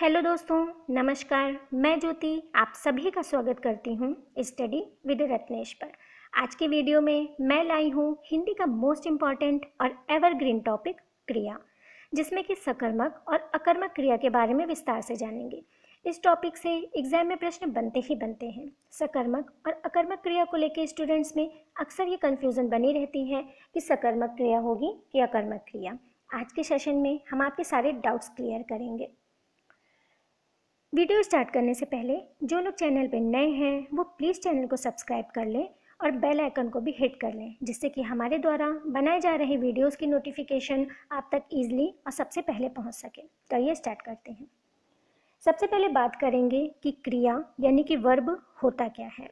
hello दोस्तों नमस्कार मैं ज्योति आप सभी का स्वागत करती हूँ स्टडी विद रत्नेश पर आज के वीडियो में मैं लाई हूँ हिंदी का मोस्ट इम्पॉर्टेंट और एवरग्रीन टॉपिक क्रिया जिसमें कि सकर्मक और अकर्मक क्रिया के बारे में विस्तार से जानेंगे इस टॉपिक से एग्जाम में प्रश्न बनते ही बनते हैं सकर्मक और अकर्मक क्रिया को लेकर स्टूडेंट्स में अक्सर ये कन्फ्यूज़न बनी रहती है कि सकर्मक क्रिया होगी कि अकर्मक क्रिया आज के सेशन में हम आपके सारे डाउट्स क्लियर करेंगे वीडियो स्टार्ट करने से पहले जो लोग चैनल पर नए हैं वो प्लीज़ चैनल को सब्सक्राइब कर लें और बेल आइकन को भी हिट कर लें जिससे कि हमारे द्वारा बनाए जा रहे वीडियोस की नोटिफिकेशन आप तक इजीली और सबसे पहले पहुंच सके तो ये स्टार्ट करते हैं सबसे पहले बात करेंगे कि क्रिया यानी कि वर्ब होता क्या है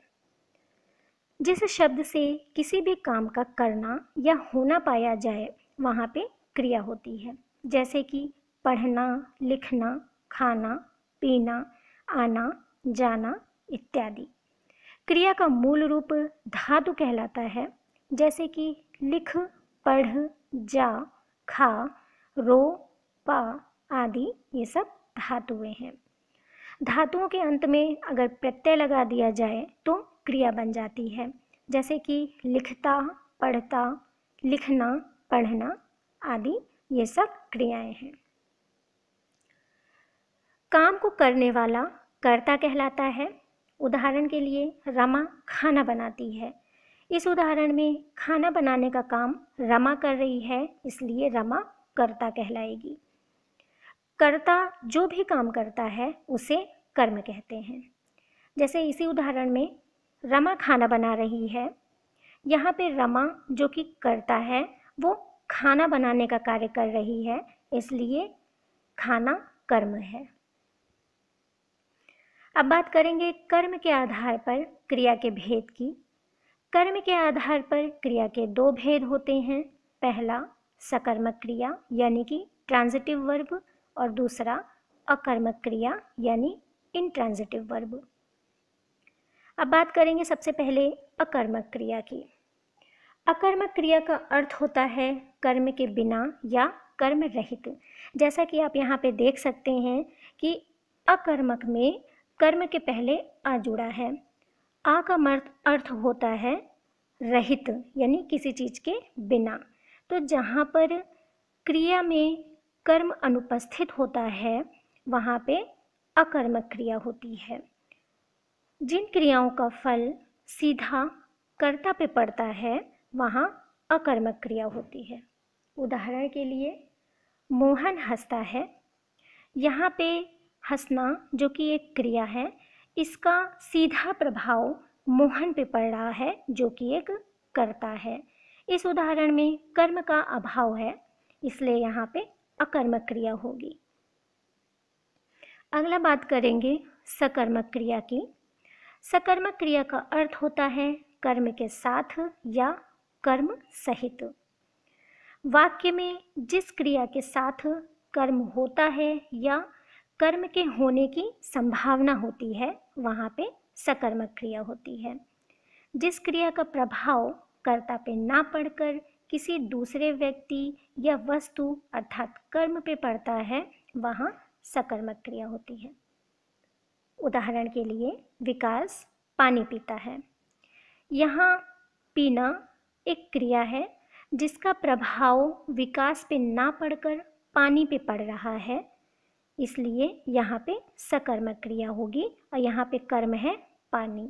जिस शब्द से किसी भी काम का करना या होना पाया जाए वहाँ पे क्रिया होती है जैसे कि पढ़ना लिखना खाना पीना आना जाना इत्यादि क्रिया का मूल रूप धातु कहलाता है जैसे कि लिख पढ़ जा खा रो पा आदि ये सब धातुएं हैं धातुओं के अंत में अगर प्रत्यय लगा दिया जाए तो क्रिया बन जाती है जैसे कि लिखता पढ़ता लिखना पढ़ना आदि ये सब क्रियाएं हैं काम को करने वाला कर्ता कहलाता है उदाहरण के लिए रमा खाना बनाती है इस उदाहरण में खाना बनाने का काम रमा कर रही है इसलिए रमा कर्ता कहलाएगी कर्ता जो भी काम करता है उसे कर्म कहते हैं जैसे इसी उदाहरण में रमा खाना बना रही है यहाँ पे रमा जो कि कर्ता है वो खाना बनाने का कार्य कर रही है इसलिए खाना कर्म है अब बात करेंगे कर्म के आधार पर क्रिया के भेद की कर्म के आधार पर क्रिया के दो भेद होते हैं पहला सकर्मक क्रिया यानी कि ट्रांजिटिव वर्ब और दूसरा अकर्मक क्रिया यानी इनट्रांजिटिव वर्ब अब बात करेंगे सबसे पहले अकर्मक क्रिया की अकर्मक क्रिया का अर्थ होता है कर्म के बिना या कर्म रहित जैसा कि आप यहाँ पे देख सकते हैं कि अकर्मक में कर्म के पहले आ जुड़ा है आ का मर्थ अर्थ होता है रहित यानी किसी चीज़ के बिना तो जहाँ पर क्रिया में कर्म अनुपस्थित होता है वहाँ पे अकर्मक क्रिया होती है जिन क्रियाओं का फल सीधा कर्ता पे पड़ता है वहाँ अकर्मक क्रिया होती है उदाहरण के लिए मोहन हंसता है यहाँ पे हंसना जो कि एक क्रिया है इसका सीधा प्रभाव मोहन पे पड़ रहा है जो कि एक कर्ता है इस उदाहरण में कर्म का अभाव है इसलिए यहाँ पे अकर्मक क्रिया होगी अगला बात करेंगे सकर्मक क्रिया की सकर्मक क्रिया का अर्थ होता है कर्म के साथ या कर्म सहित वाक्य में जिस क्रिया के साथ कर्म होता है या कर्म के होने की संभावना होती है वहाँ पे सकर्मक क्रिया होती है जिस क्रिया का प्रभाव कर्ता पे ना पड़कर किसी दूसरे व्यक्ति या वस्तु अर्थात कर्म पे पड़ता है वहाँ सकर्मक क्रिया होती है उदाहरण के लिए विकास पानी पीता है यहाँ पीना एक क्रिया है जिसका प्रभाव विकास पे ना पड़कर पानी पे पड़ रहा है इसलिए यहाँ पे सकर्मक क्रिया होगी और यहाँ पे कर्म है पानी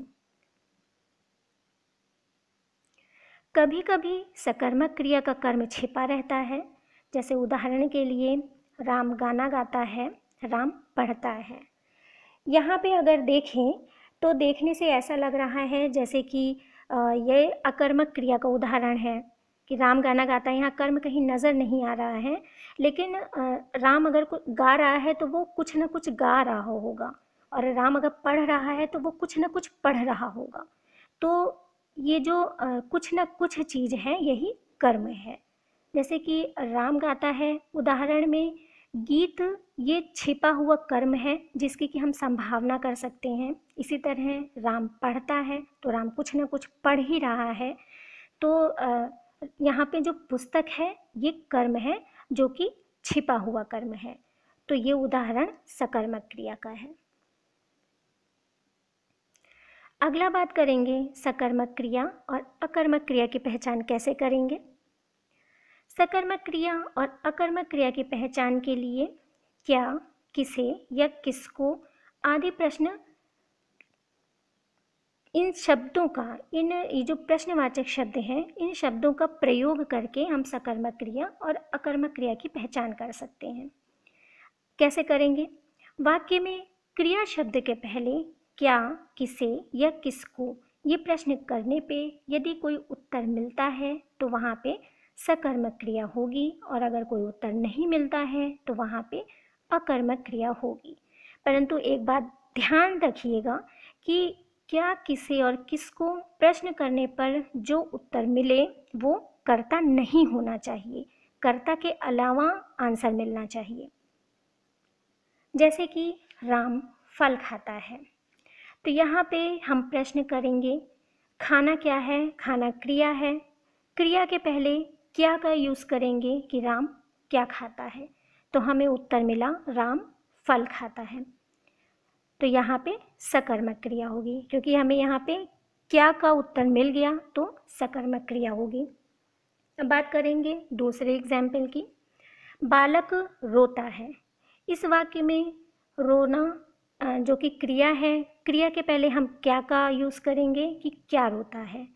कभी कभी सकर्मक क्रिया का कर्म छिपा रहता है जैसे उदाहरण के लिए राम गाना गाता है राम पढ़ता है यहाँ पे अगर देखें तो देखने से ऐसा लग रहा है जैसे कि ये अकर्मक क्रिया का उदाहरण है कि राम गाना गाता है यहाँ कर्म कहीं नज़र नहीं आ रहा है लेकिन राम अगर गा रहा है तो वो कुछ ना कुछ गा रहा होगा और राम अगर पढ़ रहा है तो वो कुछ ना कुछ पढ़ रहा होगा तो ये जो कुछ ना कुछ चीज़ है यही कर्म है जैसे कि राम गाता है उदाहरण में गीत ये छिपा हुआ कर्म है जिसकी कि हम संभावना कर सकते हैं इसी तरह राम पढ़ता है तो राम कुछ ना कुछ पढ़ ही रहा है तो यहाँ पे जो पुस्तक है ये कर्म है जो कि छिपा हुआ कर्म है तो ये उदाहरण सकर्मक क्रिया का है अगला बात करेंगे सकर्मक क्रिया और अकर्मक क्रिया की पहचान कैसे करेंगे सकर्मक क्रिया और अकर्मक क्रिया की पहचान के लिए क्या किसे या किसको आदि प्रश्न इन शब्दों का इन ये जो प्रश्नवाचक शब्द हैं इन शब्दों का प्रयोग करके हम सकर्मक क्रिया और अकर्मक क्रिया की पहचान कर सकते हैं कैसे करेंगे वाक्य में क्रिया शब्द के पहले क्या किसे या किसको ये प्रश्न करने पे यदि कोई उत्तर मिलता है तो वहाँ पे सकर्मक क्रिया होगी और अगर कोई उत्तर नहीं मिलता है तो वहाँ पे अकर्मक क्रिया होगी परंतु एक बात ध्यान रखिएगा कि क्या किसे और किसको प्रश्न करने पर जो उत्तर मिले वो कर्ता नहीं होना चाहिए कर्ता के अलावा आंसर मिलना चाहिए जैसे कि राम फल खाता है तो यहाँ पे हम प्रश्न करेंगे खाना क्या है खाना क्रिया है क्रिया के पहले क्या का यूज़ करेंगे कि राम क्या खाता है तो हमें उत्तर मिला राम फल खाता है तो यहाँ पे सकर्मक क्रिया होगी क्योंकि हमें यहाँ पे क्या का उत्तर मिल गया तो सकर्मक क्रिया होगी अब बात करेंगे दूसरे एग्जाम्पल की बालक रोता है इस वाक्य में रोना जो कि क्रिया है क्रिया के पहले हम क्या का यूज़ करेंगे कि क्या रोता है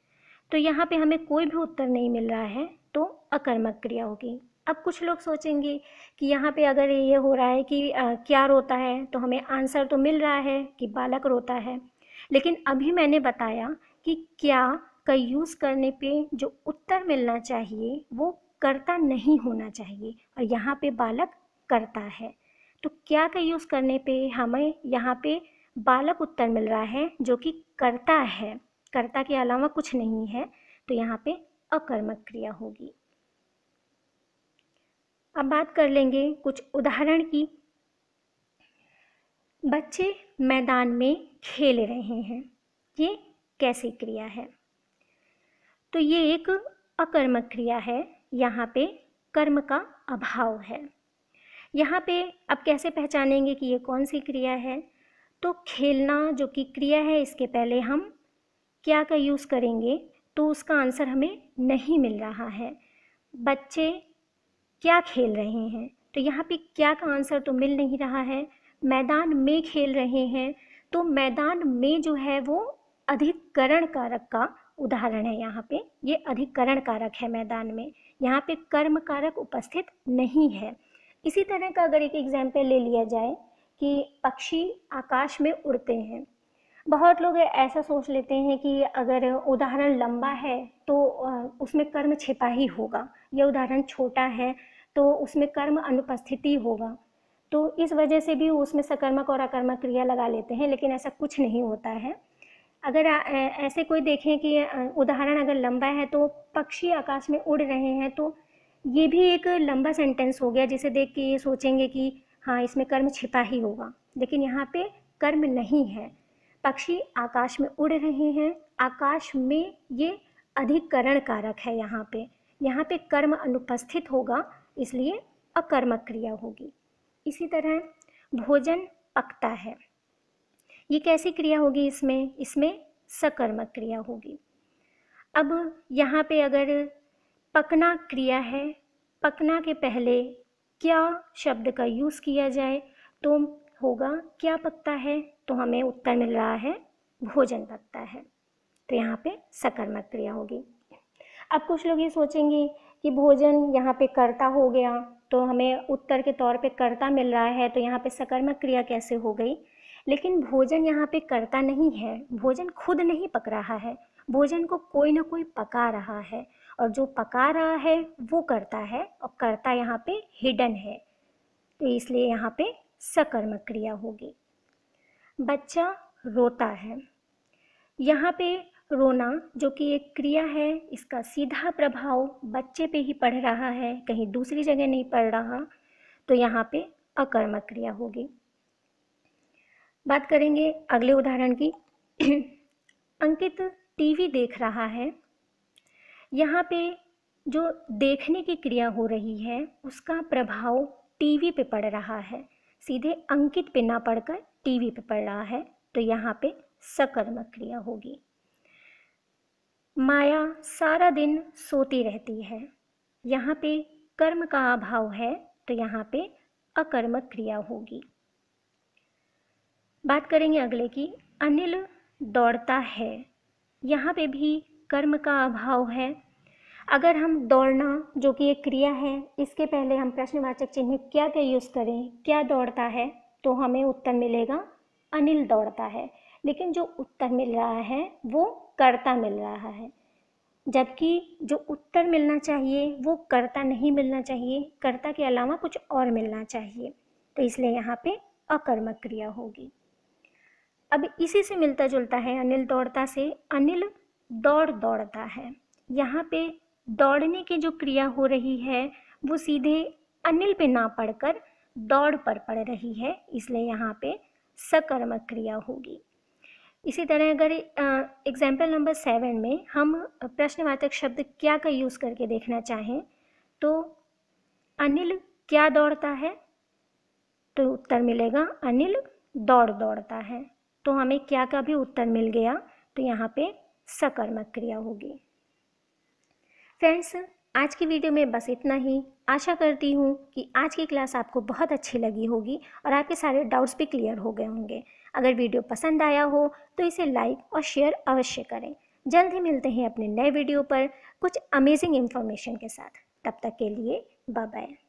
तो यहाँ पे हमें कोई भी उत्तर नहीं मिल रहा है तो अकर्मक क्रिया होगी अब कुछ लोग सोचेंगे कि यहाँ पे अगर ये हो रहा है कि आ, क्या रोता है तो हमें आंसर तो मिल रहा है कि बालक रोता है लेकिन अभी मैंने बताया कि क्या का यूज़ करने पे जो उत्तर मिलना चाहिए वो करता नहीं होना चाहिए और यहाँ पे बालक करता है तो क्या का यूज़ करने पे हमें यहाँ पे बालक उत्तर मिल रहा है जो कि करता है कर्ता के अलावा कुछ नहीं है तो यहाँ पे अकर्मक क्रिया होगी अब बात कर लेंगे कुछ उदाहरण की बच्चे मैदान में खेल रहे हैं ये कैसी क्रिया है तो ये एक अकर्मक क्रिया है यहाँ पे कर्म का अभाव है यहाँ पे अब कैसे पहचानेंगे कि ये कौन सी क्रिया है तो खेलना जो कि क्रिया है इसके पहले हम क्या का यूज़ करेंगे तो उसका आंसर हमें नहीं मिल रहा है बच्चे क्या खेल रहे हैं तो यहाँ पे क्या का आंसर तो मिल नहीं रहा है मैदान में खेल रहे हैं तो मैदान में जो है वो अधिकरण कारक का उदाहरण है यहाँ पे ये अधिकरण कारक है मैदान में यहाँ पे कर्म कारक उपस्थित नहीं है इसी तरह का अगर एक एग्जाम्पल ले लिया जाए कि पक्षी आकाश में उड़ते हैं बहुत लोग ऐसा सोच लेते हैं कि अगर उदाहरण लंबा है तो उसमें कर्म छिपा ही होगा या उदाहरण छोटा है तो उसमें कर्म अनुपस्थिति होगा तो इस वजह से भी उसमें सकर्मक और अकर्मक क्रिया लगा लेते हैं लेकिन ऐसा कुछ नहीं होता है अगर ऐसे कोई देखें कि उदाहरण अगर लंबा है तो पक्षी आकाश में उड़ रहे हैं तो ये भी एक लंबा सेंटेंस हो गया जिसे देख के ये सोचेंगे कि हाँ इसमें कर्म छिपा ही होगा लेकिन यहाँ पे कर्म नहीं है पक्षी आकाश में उड़ रहे हैं आकाश में ये अधिकरण कारक है यहाँ पे यहाँ पे कर्म अनुपस्थित होगा इसलिए अकर्मक क्रिया होगी इसी तरह भोजन पकता है ये कैसी क्रिया होगी इसमें इसमें सकर्मक क्रिया होगी अब यहाँ पे अगर पकना क्रिया है पकना के पहले क्या शब्द का यूज़ किया जाए तो होगा क्या पकता है तो हमें उत्तर मिल रहा है भोजन पकता है तो यहाँ पे सकर्मक क्रिया होगी अब कुछ लोग ये सोचेंगे कि भोजन यहाँ पे कर्ता हो गया तो हमें उत्तर के तौर पे कर्ता मिल रहा है तो यहाँ पे सकर्मक क्रिया कैसे हो गई लेकिन भोजन यहाँ पे कर्ता नहीं है भोजन खुद नहीं पक रहा है भोजन को कोई ना कोई पका रहा है और जो पका रहा है वो करता है और करता यहाँ पे हिडन है तो इसलिए यहाँ पे सकर्मक क्रिया होगी बच्चा रोता है यहाँ पे रोना जो कि एक क्रिया है इसका सीधा प्रभाव बच्चे पे ही पड़ रहा है कहीं दूसरी जगह नहीं पड़ रहा तो यहाँ पे अकर्मक क्रिया होगी बात करेंगे अगले उदाहरण की अंकित टीवी देख रहा है यहाँ पे जो देखने की क्रिया हो रही है उसका प्रभाव टीवी पे पड़ रहा है सीधे अंकित पे ना पड़कर टीवी पे पढ़ रहा है तो यहाँ पे सकर्मक क्रिया होगी माया सारा दिन सोती रहती है यहाँ पे कर्म का अभाव है तो यहाँ पे अकर्मक क्रिया होगी बात करेंगे अगले की अनिल दौड़ता है यहाँ पे भी कर्म का अभाव है अगर हम दौड़ना जो कि एक क्रिया है इसके पहले हम प्रश्नवाचक चिन्ह क्या क्या यूज़ करें क्या दौड़ता है तो हमें उत्तर मिलेगा अनिल दौड़ता है लेकिन जो उत्तर मिल रहा है वो कर्ता मिल रहा है जबकि जो उत्तर मिलना चाहिए वो कर्ता नहीं मिलना चाहिए कर्ता के अलावा कुछ और मिलना चाहिए तो इसलिए यहाँ पे अकर्मक क्रिया होगी अब इसी से मिलता जुलता है अनिल दौड़ता से अनिल दौड़ दौड़ता है यहाँ पे दौड़ने की जो क्रिया हो रही है वो सीधे अनिल पे ना पढ़कर दौड़ पर पड़ रही है इसलिए यहाँ पे सकर्मक क्रिया होगी इसी तरह अगर एग्जाम्पल नंबर सेवन में हम प्रश्नवाचक शब्द क्या का यूज़ करके देखना चाहें तो अनिल क्या दौड़ता है तो उत्तर मिलेगा अनिल दौड़ दौड़ता है तो हमें क्या का भी उत्तर मिल गया तो यहाँ पे सकर्मक क्रिया होगी फ्रेंड्स आज की वीडियो में बस इतना ही आशा करती हूँ कि आज की क्लास आपको बहुत अच्छी लगी होगी और आपके सारे डाउट्स भी क्लियर हो गए होंगे अगर वीडियो पसंद आया हो तो इसे लाइक और शेयर अवश्य करें जल्द ही मिलते हैं अपने नए वीडियो पर कुछ अमेजिंग इन्फॉर्मेशन के साथ तब तक के लिए बाय बाय